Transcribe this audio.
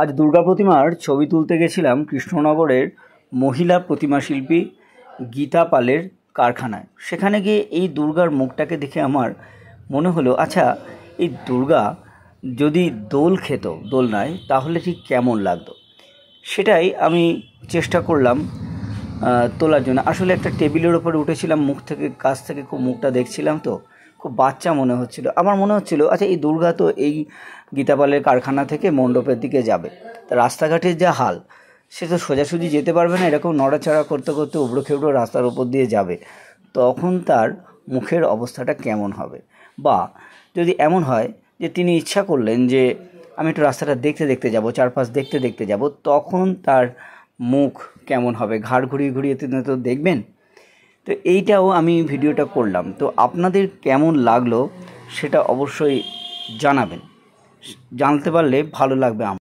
আজ দুর্গা প্রতিমার ছবি তুলতে গেছিলাম কৃষ্ণনগরের মহিলা প্রতিমা শিল্পী গীতা পালের কারখানায় সেখানে গিয়ে এই দুর্গার মুখটাকে দেখে আমার মনে হলো আচ্ছা এই দুর্গা যদি দোল খেত দোল নাই তাহলে ঠিক কেমন লাগতো সেটাই আমি চেষ্টা করলাম তোলার জন্য আসলে একটা টেবিলের ওপরে উঠেছিলাম মুখ থেকে কাছ থেকে খুব মুখটা দেখছিলাম তো খুব বাচ্চা মনে হচ্ছিল আমার মনে হচ্ছিল আচ্ছা এই দুর্গা তো এই গীতাপালের কারখানা থেকে মণ্ডপের দিকে যাবে তা রাস্তাঘাটের যা হাল সে তো সোজাসুজি যেতে পারবে না এরকম নড়াচড়া করতে করতে উবড়ো খেবড়ো রাস্তার ওপর দিয়ে যাবে তখন তার মুখের অবস্থাটা কেমন হবে বা যদি এমন হয় যে তিনি ইচ্ছা করলেন যে আমি একটু রাস্তাটা দেখতে দেখতে যাব চারপাশ দেখতে দেখতে যাব তখন তার মুখ কেমন হবে ঘাড় ঘুরিয়ে ঘুরিয়ে তিনি তো দেখবেন তো এইটাও আমি ভিডিওটা করলাম তো আপনাদের কেমন লাগলো সেটা অবশ্যই জানাবেন জানতে পারলে ভালো লাগবে আমার